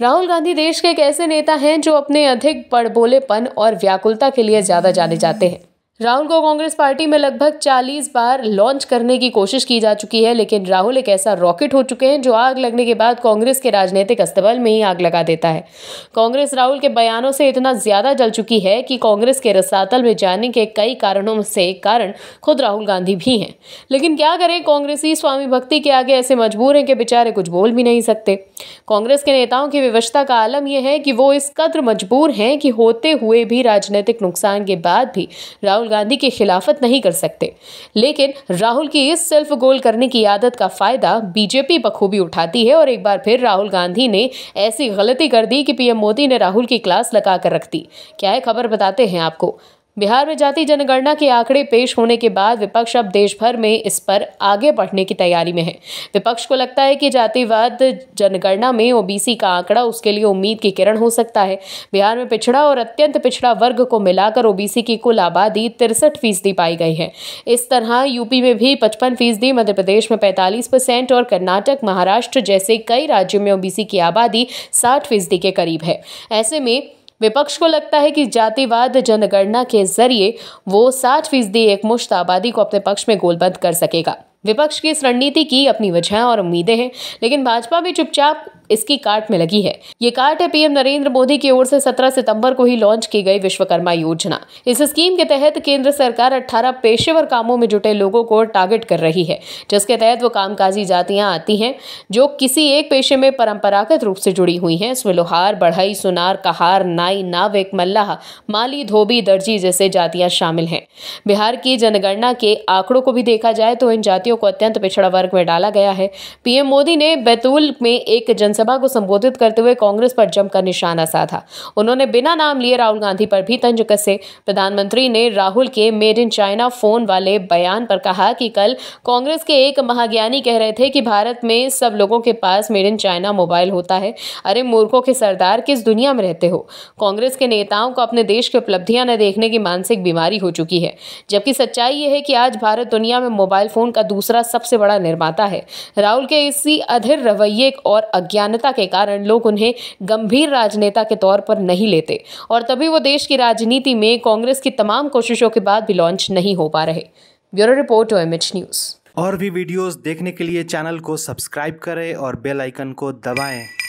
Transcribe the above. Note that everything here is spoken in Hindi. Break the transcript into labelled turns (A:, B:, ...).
A: राहुल गांधी देश के एक ऐसे नेता हैं जो अपने अधिक बड़बोलेपन और व्याकुलता के लिए ज़्यादा जाने जाते हैं राहुल को कांग्रेस पार्टी में लगभग 40 बार लॉन्च करने की कोशिश की जा चुकी है लेकिन राहुल एक ऐसा रॉकेट हो चुके हैं जो आग लगने के बाद कांग्रेस के राजनीतिक अस्तबल में ही आग लगा देता है कांग्रेस राहुल के बयानों से इतना ज़्यादा जल चुकी है कि कांग्रेस के रसातल में जाने के कई कारणों से कारण खुद राहुल गांधी भी हैं लेकिन क्या करें कांग्रेसी स्वामी भक्ति के आगे ऐसे मजबूर हैं कि बेचारे कुछ बोल भी नहीं सकते कांग्रेस के नेताओं की विवशता का आलम यह है कि वो इस कदर मजबूर हैं कि होते हुए भी राजनीतिक नुकसान के बाद भी राहुल गांधी की खिलाफत नहीं कर सकते लेकिन राहुल की इस सेल्फ गोल करने की आदत का फ़ायदा बीजेपी बखूबी उठाती है और एक बार फिर राहुल गांधी ने ऐसी गलती कर दी कि पीएम मोदी ने राहुल की क्लास लगा कर रख दी क्या है खबर बताते हैं आपको बिहार में जाति जनगणना के आंकड़े पेश होने के बाद विपक्ष अब देश भर में इस पर आगे बढ़ने की तैयारी में है विपक्ष को लगता है कि जातिवाद जनगणना में ओबीसी का आंकड़ा उसके लिए उम्मीद की किरण हो सकता है बिहार में पिछड़ा और अत्यंत पिछड़ा वर्ग को मिलाकर ओबीसी की कुल आबादी तिरसठ फीसदी पाई गई है इस तरह यूपी में भी पचपन फीसदी मध्य प्रदेश में पैंतालीस परसेंट और कर्नाटक महाराष्ट्र जैसे कई राज्यों में ओबीसी की आबादी साठ फीसदी के करीब है ऐसे में विपक्ष को लगता है कि जातिवाद जनगणना के जरिए वो साठ फीसदी एकमुश्त आबादी को अपने पक्ष में गोलबंद कर सकेगा विपक्ष की इस रणनीति की अपनी वजह और उम्मीदें हैं लेकिन भाजपा भी चुपचाप इसकी कार्ट में लगी है ये कार्ट है पीएम नरेंद्र मोदी की ओर से 17 सितंबर को ही लॉन्च की गई विश्वकर्मा योजना इस स्कीम के तहत केंद्र सरकार 18 पेशेवर कामों में जुटे लोगों को टारगेट कर रही है जिसके तहत वो कामकाजी जातियां आती हैं जो किसी एक पेशे में परंपरागत रूप से जुड़ी हुई हैं इसमें लोहार बढ़ई सुनार कहार नाई नाविक मल्लाह माली धोबी दर्जी जैसे जातियां शामिल हैं बिहार की जनगणना के आंकड़ों को भी देखा जाए तो इन जातियों को अत्यंत पिछड़ा वर्ग में डाला गया है पीएम मोदी ने बैतूल में एक जन जनसभा को संबोधित करते हुए कांग्रेस पर जमकर निशाना साधा उन्होंने बिना नाम लिए राहुल गांधी पर भी तंज कसे प्रधानमंत्री ने राहुल के मेड इन चाइना फोन वाले बयान पर कहा कि कल कांग्रेस के एक महाज्ञानी कह रहे थे कि भारत में सब लोगों के पास मेड इन चाइना मोबाइल होता है अरे मूर्खों के सरदार किस दुनिया में रहते हो कांग्रेस के नेताओं को अपने देश की उपलब्धियां न देखने की मानसिक बीमारी हो चुकी है जबकि सच्चाई यह है कि आज भारत दुनिया में मोबाइल फोन का दूसरा सबसे बड़ा निर्माता है राहुल के इसी अधिर रवैये और अज्ञान अज्ञानता के कारण लोग उन्हें गंभीर राजनेता के तौर पर नहीं लेते और तभी वो देश की राजनीति में कांग्रेस की तमाम कोशिशों के बाद भी लॉन्च नहीं हो पा रहे ब्यूरो रिपोर्ट ओ न्यूज़ और भी वीडियोस देखने के लिए चैनल को सब्सक्राइब करें और बेल आइकन को दबाएं